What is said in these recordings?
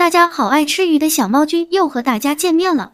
大家好，爱吃鱼的小猫君又和大家见面了。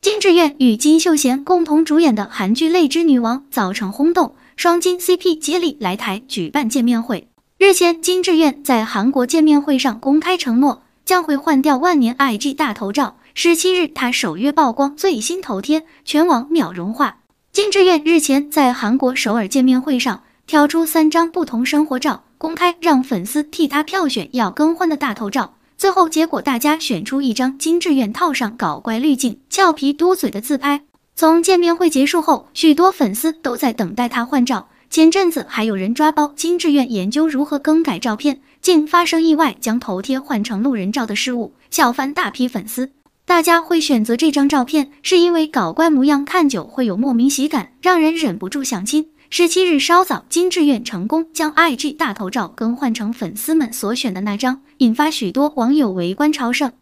金志媛与金秀贤共同主演的韩剧《泪之女王》造成轰动，双金 CP 接力来台举办见面会。日前，金志媛在韩国见面会上公开承诺，将会换掉万年 IG 大头照。十七日，她首约曝光最新头贴，全网秒融化。金志媛日前在韩国首尔见面会上挑出三张不同生活照，公开让粉丝替她票选要更换的大头照。最后结果，大家选出一张金志愿套上搞怪滤镜、俏皮嘟嘴的自拍。从见面会结束后，许多粉丝都在等待他换照。前阵子还有人抓包金志愿研究如何更改照片，竟发生意外将头贴换成路人照的失误，笑翻大批粉丝。大家会选择这张照片，是因为搞怪模样看久会有莫名喜感，让人忍不住想亲。十七日稍早，金志媛成功将 IG 大头照更换成粉丝们所选的那张，引发许多网友围观朝圣。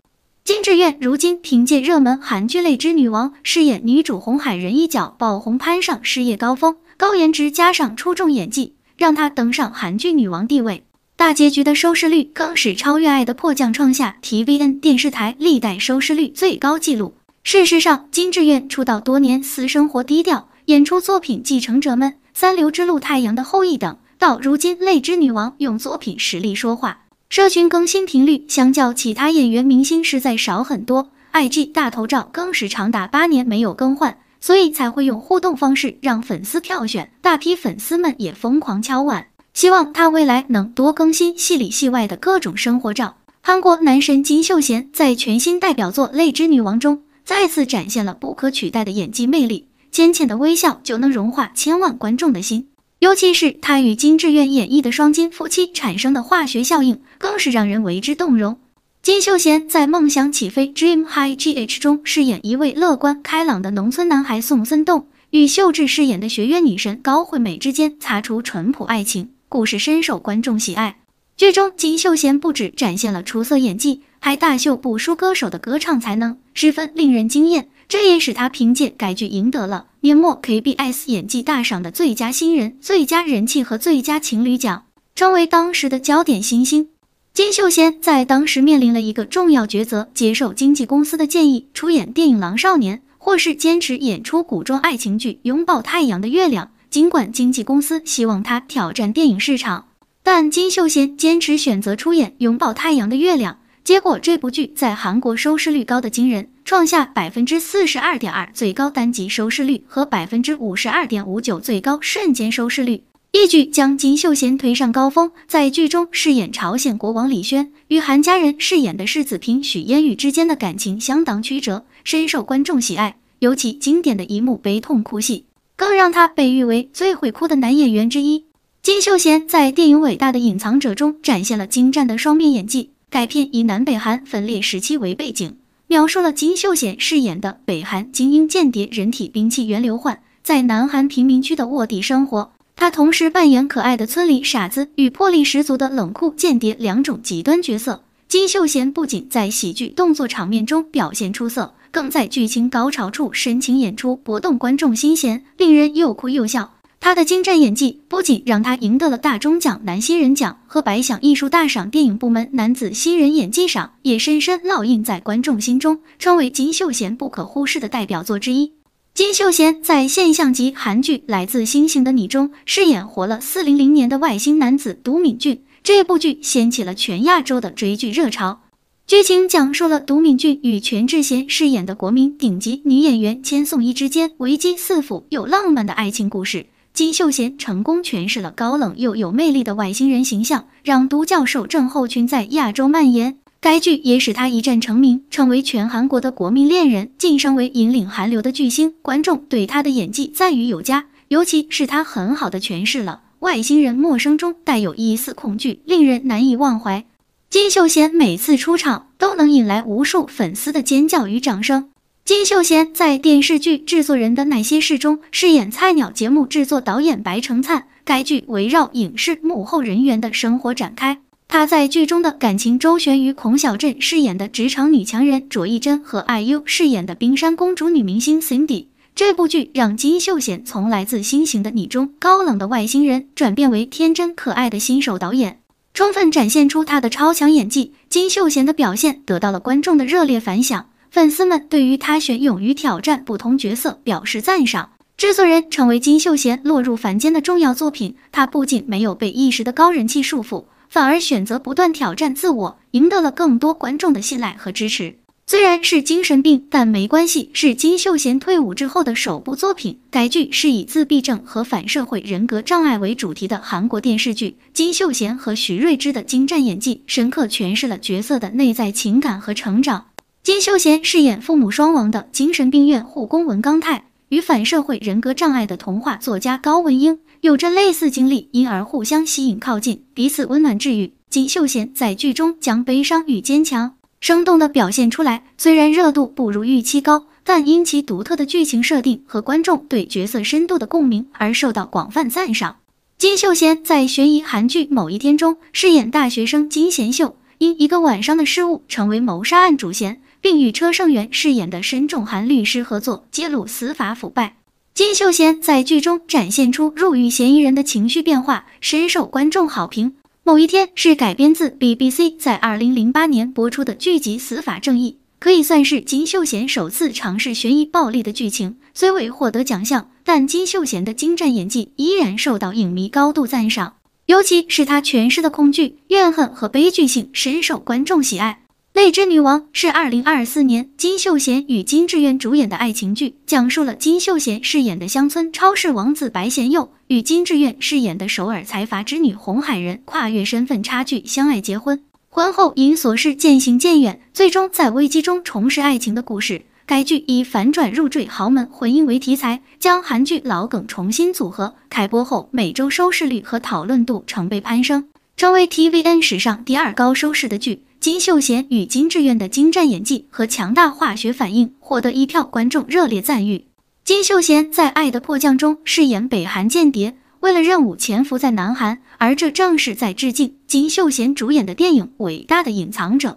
金志媛如今凭借热门韩剧《泪之女王》饰演女主红海人一角，爆红攀上事业高峰。高颜值加上出众演技，让她登上韩剧女王地位。大结局的收视率更是超越《爱的迫降》，创下 TVN 电视台历代收视率最高纪录。事实上，金志媛出道多年，私生活低调，演出作品《继承者们》。三流之路，太阳的后裔，等到如今，泪之女王用作品实力说话。社群更新频率相较其他演员明星实在少很多，IG 大头照更是长达八年没有更换，所以才会用互动方式让粉丝票选。大批粉丝们也疯狂敲碗，希望他未来能多更新戏里戏外的各种生活照。韩国男神金秀贤在全新代表作《泪之女王》中，再次展现了不可取代的演技魅力。浅浅的微笑就能融化千万观众的心，尤其是他与金智媛演绎的双金夫妻产生的化学效应，更是让人为之动容。金秀贤在《梦想起飞 Dream High G H》中饰演一位乐观开朗的农村男孩宋森栋，与秀智饰演的学院女神高惠美之间擦出淳朴爱情故事，深受观众喜爱。剧中金秀贤不止展现了出色演技，还大秀不输歌手的歌唱才能，十分令人惊艳。这也使他凭借该剧赢得了年末 KBS 演技大赏的最佳新人、最佳人气和最佳情侣奖，成为当时的焦点新星。金秀贤在当时面临了一个重要抉择：接受经纪公司的建议出演电影《狼少年》，或是坚持演出古装爱情剧《拥抱太阳的月亮》。尽管经纪公司希望他挑战电影市场。但金秀贤坚持选择出演《拥抱太阳的月亮》，结果这部剧在韩国收视率高的惊人，创下百分之四十二点二最高单集收视率和百分之五十二点五九最高瞬间收视率，一举将金秀贤推上高峰。在剧中饰演朝鲜国王李轩，与韩家人饰演的世子嫔许烟雨之间的感情相当曲折，深受观众喜爱。尤其经典的一幕悲痛哭戏，更让他被誉为最会哭的男演员之一。金秀贤在电影《伟大的隐藏者》中展现了精湛的双面演技。该片以南北韩分裂时期为背景，描述了金秀贤饰演的北韩精英间谍、人体兵器源流焕在南韩贫民区的卧底生活。他同时扮演可爱的村里傻子与魄力十足的冷酷间谍两种极端角色。金秀贤不仅在喜剧动作场面中表现出色，更在剧情高潮处深情演出，拨动观众心弦，令人又哭又笑。他的精湛演技不仅让他赢得了大中奖男新人奖和百想艺术大赏电影部门男子新人演技赏，也深深烙印在观众心中，成为金秀贤不可忽视的代表作之一。金秀贤在现象级韩剧《来自星星的你》中饰演活了4 0 0年的外星男子都敏俊，这部剧掀起了全亚洲的追剧热潮。剧情讲述了都敏俊与全智贤饰演的国民顶级女演员千颂伊之间危机四伏又浪漫的爱情故事。金秀贤成功诠释了高冷又有魅力的外星人形象，让独角兽症候群在亚洲蔓延。该剧也使他一战成名，成为全韩国的国民恋人，晋升为引领韩流的巨星。观众对他的演技赞誉有加，尤其是他很好的诠释了外星人陌生中带有一丝恐惧，令人难以忘怀。金秀贤每次出场都能引来无数粉丝的尖叫与掌声。金秀贤在电视剧《制作人的那些事》中饰演菜鸟节目制作导演白成灿。该剧围绕影视幕后人员的生活展开，他在剧中的感情周旋于孔小振饰演的职场女强人卓一珍和 IU 饰演的冰山公主女明星 Cindy。这部剧让金秀贤从来自新型的你中高冷的外星人转变为天真可爱的新手导演，充分展现出他的超强演技。金秀贤的表现得到了观众的热烈反响。粉丝们对于他选勇于挑战不同角色表示赞赏。制作人成为金秀贤落入凡间的重要作品。他不仅没有被一时的高人气束缚，反而选择不断挑战自我，赢得了更多观众的信赖和支持。虽然是精神病，但没关系。是金秀贤退伍之后的首部作品。该剧是以自闭症和反社会人格障碍为主题的韩国电视剧。金秀贤和徐瑞知的精湛演技，深刻诠释了角色的内在情感和成长。金秀贤饰演父母双亡的精神病院护工文刚泰，与反社会人格障碍的童话作家高文英有着类似经历，因而互相吸引靠近，彼此温暖治愈。金秀贤在剧中将悲伤与坚强生动地表现出来。虽然热度不如预期高，但因其独特的剧情设定和观众对角色深度的共鸣而受到广泛赞赏。金秀贤在悬疑韩剧《某一天》中饰演大学生金贤秀，因一个晚上的失误成为谋杀案主嫌。并与车胜元饰演的申仲涵律师合作，揭露司法腐败。金秀贤在剧中展现出入狱嫌疑人的情绪变化，深受观众好评。某一天是改编自 BBC 在2008年播出的剧集《司法正义》，可以算是金秀贤首次尝试悬疑暴力的剧情。虽未获得奖项，但金秀贤的精湛演技依然受到影迷高度赞赏，尤其是他诠释的恐惧、怨恨和悲剧性，深受观众喜爱。《泪之女王》是二零二四年金秀贤与金智媛主演的爱情剧，讲述了金秀贤饰演的乡村超市王子白贤佑与金智媛饰演的首尔财阀之女红海人跨越身份差距相爱结婚，婚后因琐事渐行渐远，最终在危机中重拾爱情的故事。该剧以反转入赘豪门婚姻为题材，将韩剧老梗重新组合。开播后，每周收视率和讨论度成倍攀升，成为 tvN 史上第二高收视的剧。金秀贤与金志媛的精湛演技和强大化学反应获得一票观众热烈赞誉。金秀贤在《爱的迫降》中饰演北韩间谍，为了任务潜伏在南韩，而这正是在致敬金秀贤主演的电影《伟大的隐藏者》。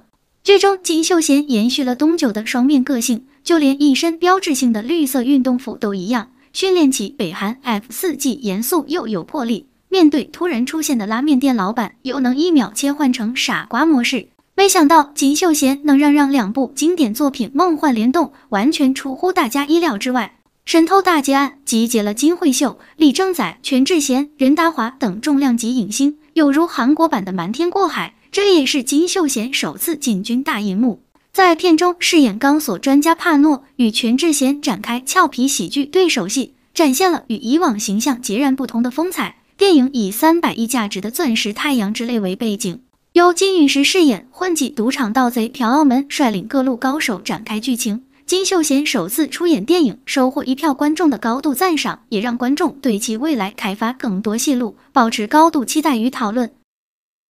剧中金秀贤延续了东九的双面个性，就连一身标志性的绿色运动服都一样。训练起北韩 F 四既严肃又有魄力，面对突然出现的拉面店老板，又能一秒切换成傻瓜模式。没想到金秀贤能让让两部经典作品梦幻联动，完全出乎大家意料之外。《神偷大劫案》集结了金惠秀、李正宰、全智贤、任达华等重量级影星，有如韩国版的《瞒天过海》。这也是金秀贤首次进军大银幕，在片中饰演钢索专家帕诺，与全智贤展开俏皮喜剧对手戏，展现了与以往形象截然不同的风采。电影以三百亿价值的钻石“太阳之泪”为背景。由金允石饰演混迹赌场盗贼朴澳门，率领各路高手展开剧情。金秀贤首次出演电影，收获一票观众的高度赞赏，也让观众对其未来开发更多戏路保持高度期待与讨论。